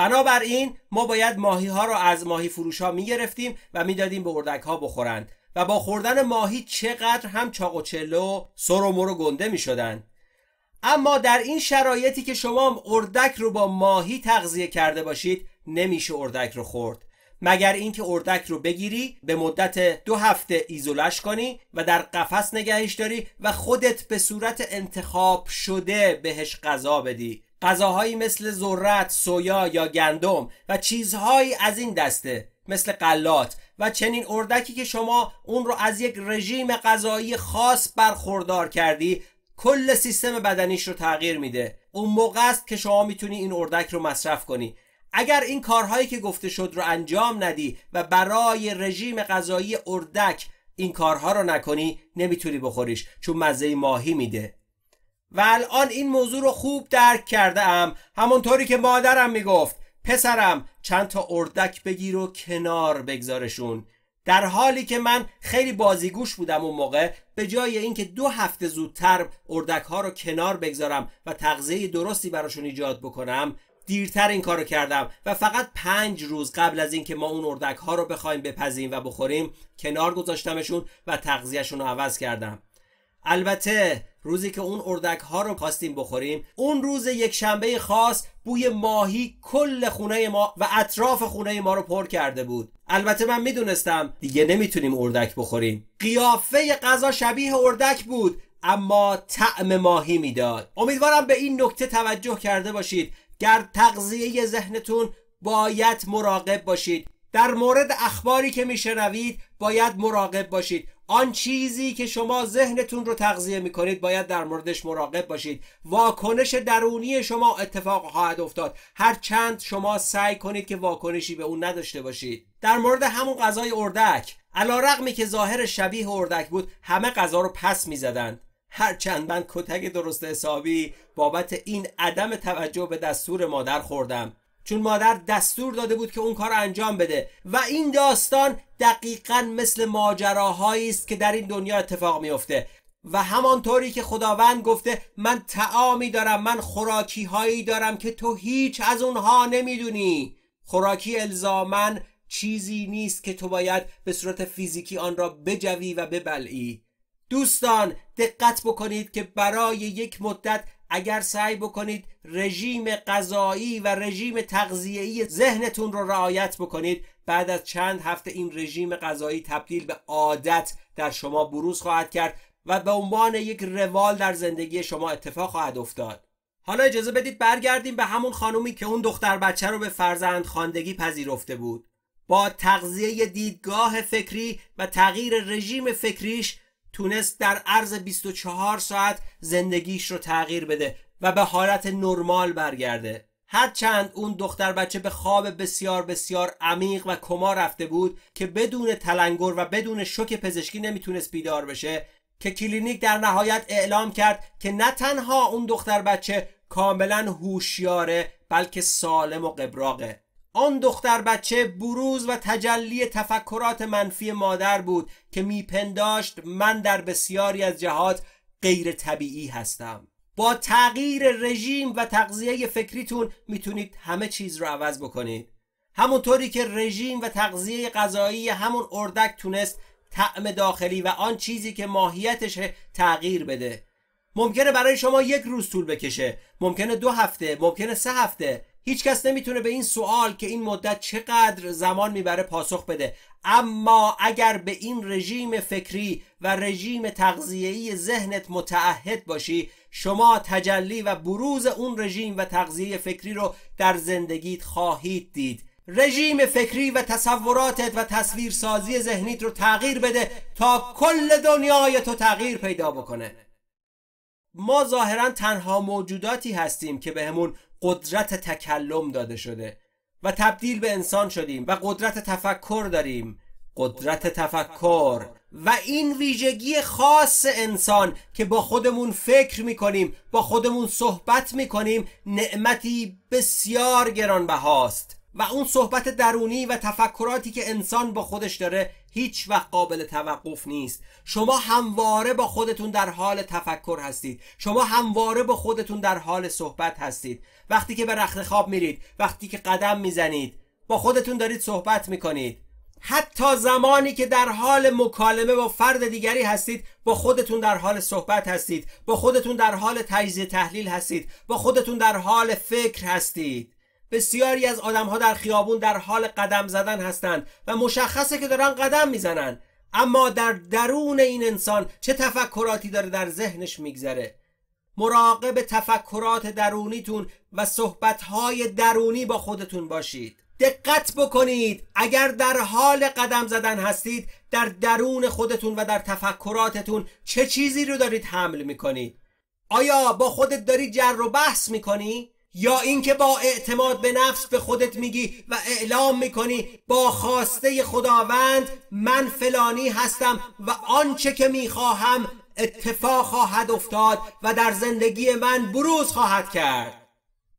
بنابراین ما باید ماهی ها را از ماهی فروش ها می گرفتیم و میدادیم به اردک ها بخورند و با خوردن ماهی چقدر هم چاق و چلو سر و مرو گنده می شدن. اما در این شرایطی که شما اردک رو با ماهی تغذیه کرده باشید نمیشه اردک رو خورد مگر اینکه اردک رو بگیری به مدت دو هفته ایزولش کنی و در قفس نگهش داری و خودت به صورت انتخاب شده بهش غذا بدی غذاهایی مثل ذرت، سویا یا گندم و چیزهایی از این دسته مثل قلات و چنین اردکی که شما اون رو از یک رژیم غذایی خاص برخوردار کردی کل سیستم بدنیش رو تغییر میده اون موقع است که شما میتونی این اردک رو مصرف کنی اگر این کارهایی که گفته شد رو انجام ندی و برای رژیم غذایی اردک این کارها رو نکنی نمیتونی بخوریش چون مزه ماهی میده و الان این موضوع رو خوب درک کرده ام همونطوری که مادرم میگفت پسرم چند تا اردک بگیر و کنار بگذارشون در حالی که من خیلی بازیگوش بودم اون موقع به جای اینکه دو هفته زودتر اردک ها رو کنار بگذارم و تغذیه درستی براشون ایجاد بکنم دیرتر این کارو کردم و فقط پنج روز قبل از اینکه ما اون اردک ها رو بخوایم بپزیم و بخوریم کنار گذاشتمشون و تغذیهشون رو عوض کردم البته روزی که اون اردک ها رو خواستیم بخوریم اون روز یک شنبه خاص بوی ماهی کل خونه ما و اطراف خونه ما رو پر کرده بود البته من میدونستم دیگه نمیتونیم اردک بخوریم قیافه غذا شبیه اردک بود اما طعم ماهی میداد امیدوارم به این نکته توجه کرده باشید گر تغذیه ذهنتون باید مراقب باشید در مورد اخباری که میشنوید باید مراقب باشید آن چیزی که شما ذهنتون رو تغذیه می کنید باید در موردش مراقب باشید واکنش درونی شما اتفاق خواهد افتاد هر چند شما سعی کنید که واکنشی به اون نداشته باشید در مورد همون غذای اردک علا رقمی که ظاهر شبیه اردک بود همه غذا رو پس می زدن. هر چند من کتک درست حسابی بابت این عدم توجه به دستور مادر خوردم چون مادر دستور داده بود که اون کار انجام بده و این داستان دقیقا مثل ماجراهایی است که در این دنیا اتفاق میفته و همانطوری که خداوند گفته من تعامی دارم من خوراکی هایی دارم که تو هیچ از اونها نمیدونی خوراکی الزامن چیزی نیست که تو باید به صورت فیزیکی آن را بجوی و ببلعی دوستان دقت بکنید که برای یک مدت اگر سعی بکنید رژیم غذایی و رژیم تغذیه‌ای ذهنتون رو رعایت بکنید بعد از چند هفته این رژیم غذایی تبدیل به عادت در شما بروز خواهد کرد و به عنوان یک روال در زندگی شما اتفاق خواهد افتاد حالا اجازه بدید برگردیم به همون خانومی که اون دختر بچه رو به فرزند خواندگی پذیرفته بود با تغذیه دیدگاه فکری و تغییر رژیم فکریش تونست در عرض 24 ساعت زندگیش رو تغییر بده و به حالت نرمال برگرده هرچند اون دختر بچه به خواب بسیار بسیار عمیق و کما رفته بود که بدون تلنگر و بدون شوک پزشکی نمیتونست بیدار بشه که کلینیک در نهایت اعلام کرد که نه تنها اون دختر بچه کاملا هوشیاره بلکه سالم و قبراقه آن دختر بچه بروز و تجلی تفکرات منفی مادر بود که میپنداشت من در بسیاری از جهات غیر طبیعی هستم با تغییر رژیم و تغذیه فکریتون میتونید همه چیز رو عوض بکنید همونطوری که رژیم و تغذیه غذایی همون اردک تونست طعم داخلی و آن چیزی که ماهیتش تغییر بده ممکنه برای شما یک روز طول بکشه ممکنه دو هفته ممکنه سه هفته هیچ کس نمیتونه به این سوال که این مدت چقدر زمان میبره پاسخ بده اما اگر به این رژیم فکری و رژیم تغذیه‌ای ذهنت متعهد باشی شما تجلی و بروز اون رژیم و تغذیه فکری رو در زندگیت خواهید دید رژیم فکری و تصوراتت و تصویرسازی ذهنیت رو تغییر بده تا کل دنیای تو تغییر پیدا بکنه ما ظاهرا تنها موجوداتی هستیم که بهمون به قدرت تکلم داده شده و تبدیل به انسان شدیم و قدرت تفکر داریم قدرت تفکر و این ویژگی خاص انسان که با خودمون فکر میکنیم با خودمون صحبت میکنیم نعمتی بسیار گرانبهاست و اون صحبت درونی و تفکراتی که انسان با خودش داره هیچ وقت قابل توقف نیست شما همواره با خودتون در حال تفکر هستید شما همواره با خودتون در حال صحبت هستید وقتی که به رخت خواب میرید وقتی که قدم میزنید با خودتون دارید صحبت میکنید حتی زمانی که در حال مکالمه با فرد دیگری هستید با خودتون در حال صحبت هستید با خودتون در حال تجزیه تحلیل هستید با خودتون در حال فکر هستید بسیاری از ها در خیابون در حال قدم زدن هستند و مشخصه که دارن قدم میزنن اما در درون این انسان چه تفکراتی داره در ذهنش میگذره مراقب تفکرات درونیتون و صحبتهای درونی با خودتون باشید دقت بکنید اگر در حال قدم زدن هستید در درون خودتون و در تفکراتتون چه چیزی رو دارید حمل میکنید آیا با خودت داری جر و بحث میکنی؟ یا اینکه با اعتماد به نفس به خودت میگی و اعلام میکنی با خواسته خداوند من فلانی هستم و آنچه که میخواهم اتفاق خواهد افتاد و در زندگی من بروز خواهد کرد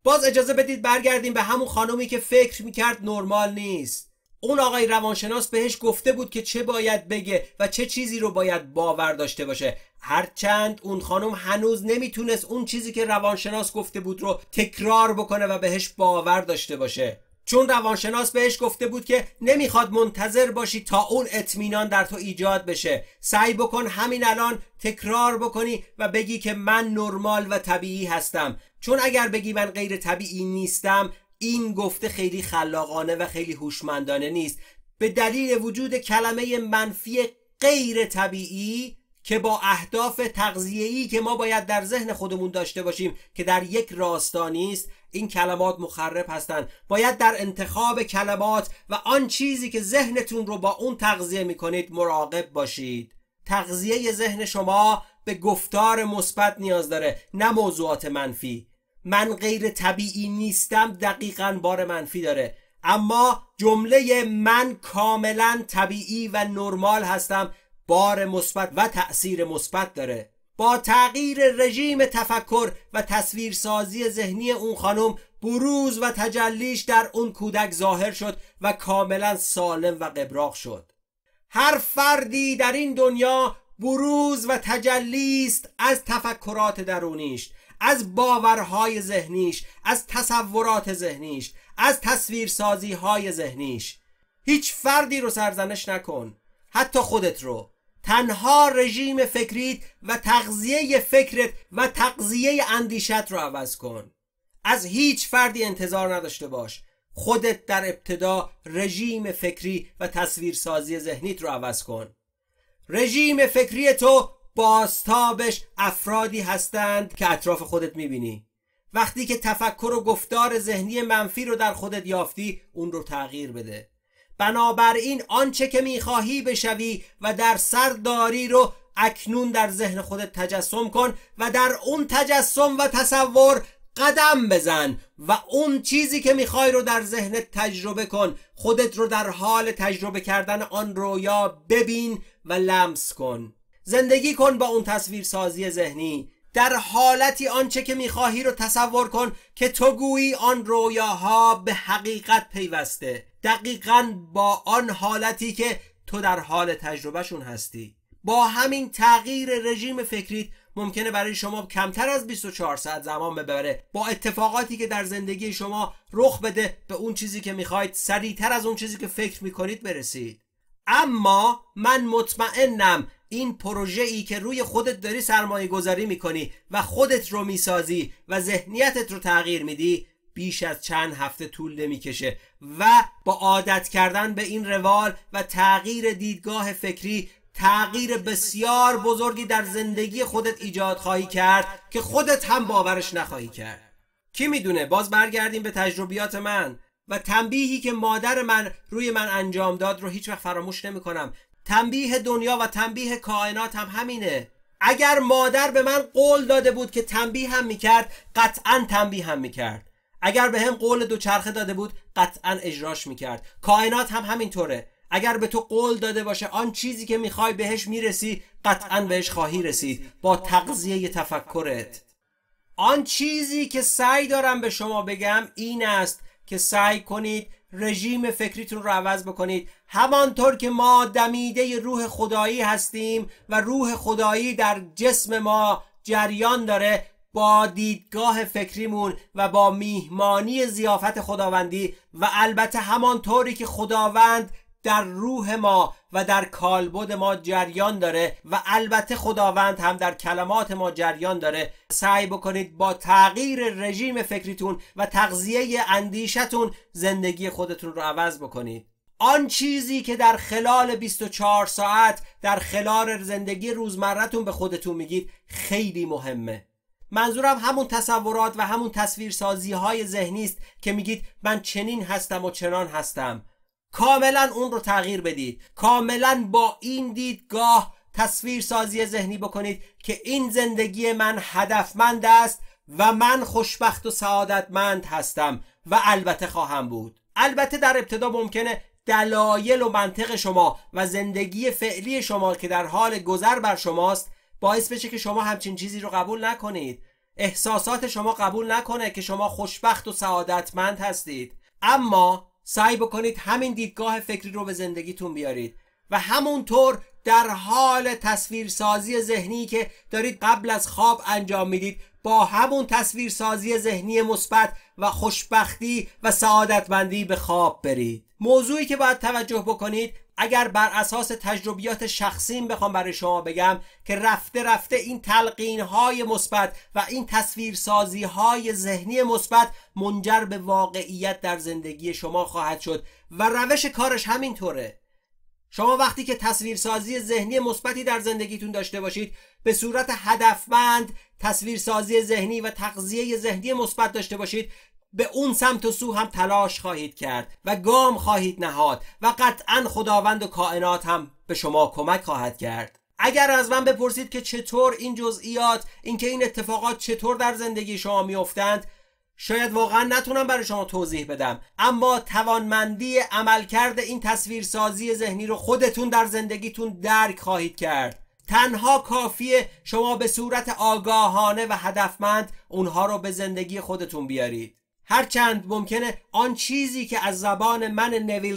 باز اجازه بدید برگردیم به همون خانومی که فکر میکرد نرمال نیست اون آقای روانشناس بهش گفته بود که چه باید بگه و چه چیزی رو باید باور داشته باشه هرچند اون خانم هنوز نمیتونست اون چیزی که روانشناس گفته بود رو تکرار بکنه و بهش باور داشته باشه چون روانشناس بهش گفته بود که نمیخواد منتظر باشی تا اون اطمینان در تو ایجاد بشه سعی بکن همین الان تکرار بکنی و بگی که من نرمال و طبیعی هستم چون اگر بگی من غیر طبیعی نیستم این گفته خیلی خلاقانه و خیلی هوشمندانه نیست به دلیل وجود کلمه منفی غیر طبیعی که با اهداف تغذیه‌ای که ما باید در ذهن خودمون داشته باشیم که در یک راستا نیست این کلمات مخرب هستند باید در انتخاب کلمات و آن چیزی که ذهنتون رو با اون تغذیه میکنید مراقب باشید تغذیه ذهن شما به گفتار مثبت نیاز داره نه موضوعات منفی من غیر طبیعی نیستم دقیقا بار منفی داره اما جمله من کاملا طبیعی و نرمال هستم بار مثبت و تأثیر مثبت داره با تغییر رژیم تفکر و تصویرسازی ذهنی اون خانم بروز و تجلیش در اون کودک ظاهر شد و کاملا سالم و قبراق شد هر فردی در این دنیا بروز و تجلیست از تفکرات درونیش از باورهای ذهنیش از تصورات ذهنیش از تصویرسازی های ذهنیش هیچ فردی رو سرزنش نکن حتی خودت رو تنها رژیم فکریت و تغذیه فکرت و تغذیه اندیشت رو عوض کن از هیچ فردی انتظار نداشته باش خودت در ابتدا رژیم فکری و تصویرسازی ذهنیت رو عوض کن رژیم فکری تو بازتابش افرادی هستند که اطراف خودت میبینی وقتی که تفکر و گفتار ذهنی منفی رو در خودت یافتی اون رو تغییر بده بنابراین آنچه که میخواهی بشوی و در سر داری رو اکنون در ذهن خودت تجسم کن و در اون تجسم و تصور قدم بزن و اون چیزی که میخوای رو در ذهنت تجربه کن خودت رو در حال تجربه کردن آن رویا ببین و لمس کن زندگی کن با اون تصویر سازی ذهنی در حالتی آنچه که میخواهی رو تصور کن که تو گویی آن رویاها به حقیقت پیوسته دقیقا با آن حالتی که تو در حال تجربهشون هستی با همین تغییر رژیم فکریت ممکنه برای شما کمتر از 24 ساعت زمان ببره با اتفاقاتی که در زندگی شما رخ بده به اون چیزی که میخواید سریعتر از اون چیزی که فکر میکنید برسید اما من مطمئنم این پروژه ای که روی خودت داری سرمایه گذاری میکنی و خودت رو میسازی و ذهنیتت رو تغییر میدی بیش از چند هفته طول نمیکشه و با عادت کردن به این روال و تغییر دیدگاه فکری تغییر بسیار بزرگی در زندگی خودت ایجاد خواهی کرد که خودت هم باورش نخواهی کرد کی میدونه باز برگردیم به تجربیات من و تنبیهی که مادر من روی من انجام داد رو هیچ وقت فراموش نمی تنبیه دنیا و تنبیه کائنات هم همینه اگر مادر به من قول داده بود که تنبیه هم میکرد قطعا تنبیه هم میکرد اگر به هم قول دوچرخه داده بود قطعا اجراش میکرد کائنات هم همینطوره اگر به تو قول داده باشه آن چیزی که میخوای بهش میرسی قطعا بهش خواهی رسید با تقضیه تفکرت آن چیزی که سعی دارم به شما بگم این است که سعی کنید رژیم فکریتون رو عوض بکنید همانطور که ما دمیده روح خدایی هستیم و روح خدایی در جسم ما جریان داره با دیدگاه فکریمون و با میهمانی زیافت خداوندی و البته همانطوری که خداوند در روح ما و در کالبد ما جریان داره و البته خداوند هم در کلمات ما جریان داره سعی بکنید با تغییر رژیم فکریتون و تغذیه اندیشتون زندگی خودتون رو عوض بکنید آن چیزی که در خلال 24 ساعت در خلال زندگی روزمرتون به خودتون میگید خیلی مهمه منظورم همون تصورات و همون تصویرسازی های ذهنی است که میگید من چنین هستم و چنان هستم کاملا اون رو تغییر بدید کاملا با این دیدگاه تصویرسازی ذهنی بکنید که این زندگی من هدفمند است و من خوشبخت و سعادتمند هستم و البته خواهم بود البته در ابتدا ممکنه دلایل و منطق شما و زندگی فعلی شما که در حال گذر بر شماست باعث بشه که شما همچین چیزی رو قبول نکنید احساسات شما قبول نکنه که شما خوشبخت و سعادتمند هستید اما سعی بکنید همین دیدگاه فکری رو به زندگیتون بیارید و همونطور در حال تصویرسازی ذهنی که دارید قبل از خواب انجام میدید با همون تصویرسازی ذهنی مثبت و خوشبختی و سعادتمندی به خواب برید موضوعی که باید توجه بکنید اگر بر اساس تجربیات شخصیم بخوام برای شما بگم که رفته رفته این تلقین های مثبت و این تصویرسازی های ذهنی مثبت منجر به واقعیت در زندگی شما خواهد شد و روش کارش همینطوره شما وقتی که تصویرسازی ذهنی مثبتی در زندگیتون داشته باشید به صورت هدفمند تصویرسازی ذهنی و تغذیه ذهنی مثبت داشته باشید به اون سمت و سو هم تلاش خواهید کرد و گام خواهید نهاد و قطعا خداوند و کائنات هم به شما کمک خواهد کرد اگر از من بپرسید که چطور این جزئیات اینکه این اتفاقات چطور در زندگی شما میافتند شاید واقعا نتونم برای شما توضیح بدم اما توانمندی عملکرد این تصویرسازی ذهنی رو خودتون در زندگیتون درک خواهید کرد تنها کافیه شما به صورت آگاهانه و هدفمند اونها رو به زندگی خودتون بیارید هرچند ممکنه آن چیزی که از زبان من نویل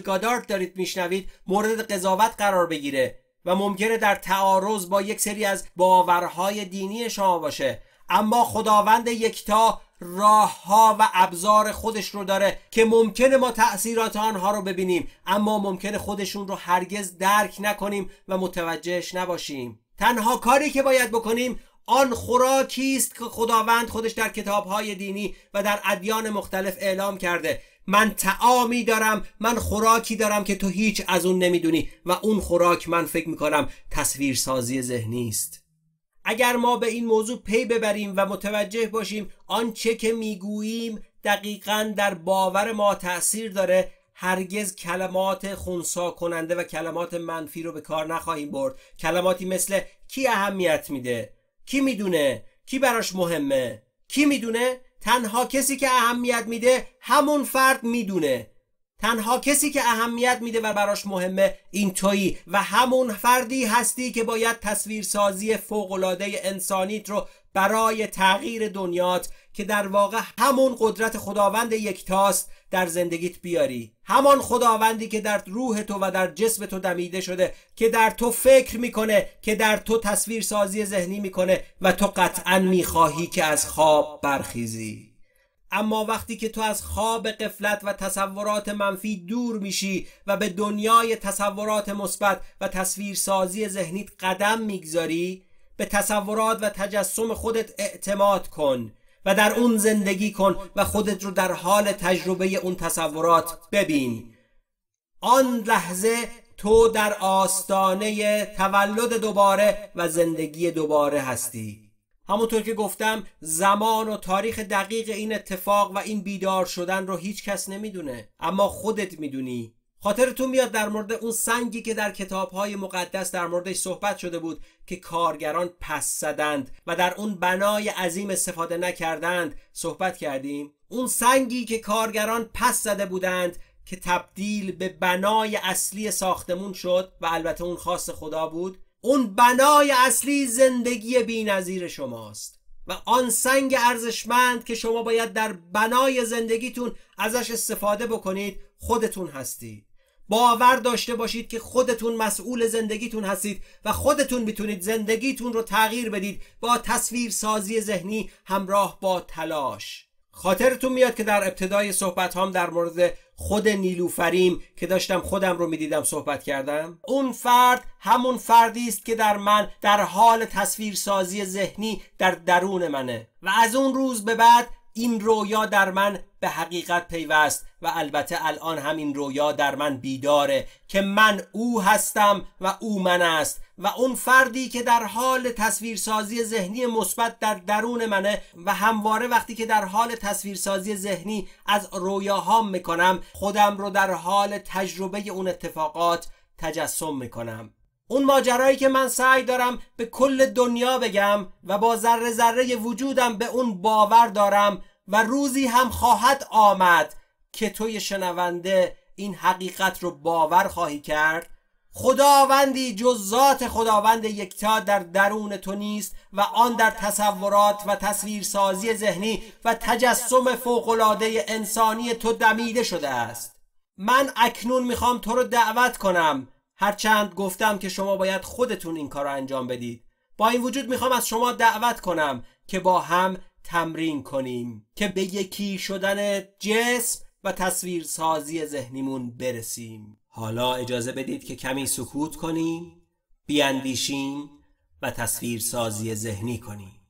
دارید میشنوید مورد قضاوت قرار بگیره و ممکنه در تعارض با یک سری از باورهای دینی شما باشه اما خداوند یکتا راه ها و ابزار خودش رو داره که ممکنه ما تأثیرات آنها رو ببینیم اما ممکنه خودشون رو هرگز درک نکنیم و متوجهش نباشیم تنها کاری که باید بکنیم آن خوراکی است که خداوند خودش در کتابهای دینی و در ادیان مختلف اعلام کرده من تعامی دارم من خوراکی دارم که تو هیچ از اون نمیدونی و اون خوراک من فکر میکنم تصویرسازی ذهنی است اگر ما به این موضوع پی ببریم و متوجه باشیم آنچه که میگوییم دقیقا در باور ما تأثیر داره هرگز کلمات خونسا کننده و کلمات منفی رو به کار نخواهیم برد کلماتی مثل کی اهمیت میده کی میدونه کی براش مهمه کی میدونه تنها کسی که اهمیت میده همون فرد میدونه تنها کسی که اهمیت میده و براش مهمه این تویی و همون فردی هستی که باید تصویرسازی فوقالعاده انسانیت رو برای تغییر دنیات که در واقع همون قدرت خداوند یکتاست در زندگیت بیاری همان خداوندی که در روح تو و در جسم تو دمیده شده که در تو فکر میکنه که در تو تصویر سازی ذهنی میکنه و تو قطعا میخواهی که از خواب برخیزی اما وقتی که تو از خواب قفلت و تصورات منفی دور میشی و به دنیای تصورات مثبت و تصویرسازی ذهنیت قدم میگذاری به تصورات و تجسم خودت اعتماد کن و در اون زندگی کن و خودت رو در حال تجربه اون تصورات ببین آن لحظه تو در آستانه تولد دوباره و زندگی دوباره هستی همونطور که گفتم زمان و تاریخ دقیق این اتفاق و این بیدار شدن رو هیچ کس نمیدونه اما خودت میدونی خاطرتون میاد در مورد اون سنگی که در کتابهای مقدس در موردش صحبت شده بود که کارگران پس زدند و در اون بنای عظیم استفاده نکردند صحبت کردیم اون سنگی که کارگران پس زده بودند که تبدیل به بنای اصلی ساختمون شد و البته اون خاص خدا بود اون بنای اصلی زندگی بینظیر شماست و آن سنگ ارزشمند که شما باید در بنای زندگیتون ازش استفاده بکنید خودتون هستید باور داشته باشید که خودتون مسئول زندگیتون هستید و خودتون میتونید زندگیتون رو تغییر بدید با تصویر سازی ذهنی همراه با تلاش خاطرتون میاد که در ابتدای صحبت هام در مورد خود نیلوفریم که داشتم خودم رو میدیدم صحبت کردم اون فرد همون فردی است که در من در حال تصویرسازی ذهنی در درون منه و از اون روز به بعد این رویا در من به حقیقت پیوست و البته الان این رویا در من بیداره که من او هستم و او من است و اون فردی که در حال تصویرسازی ذهنی مثبت در درون منه و همواره وقتی که در حال تصویرسازی ذهنی از رویاهام میکنم خودم رو در حال تجربه اون اتفاقات تجسم میکنم اون ماجرایی که من سعی دارم به کل دنیا بگم و با ذره ذره وجودم به اون باور دارم و روزی هم خواهد آمد که توی شنونده این حقیقت رو باور خواهی کرد خداوندی جز ذات خداوند یکتا در درون تو نیست و آن در تصورات و تصویرسازی ذهنی و تجسم فوقلاده انسانی تو دمیده شده است من اکنون میخوام تو رو دعوت کنم هرچند گفتم که شما باید خودتون این کار را انجام بدید با این وجود میخوام از شما دعوت کنم که با هم تمرین کنیم که به یکی شدن جسم و تصویرسازی ذهنیمون برسیم حالا اجازه بدید که کمی سکوت کنیم بیاندیشیم و تصویرسازی ذهنی کنیم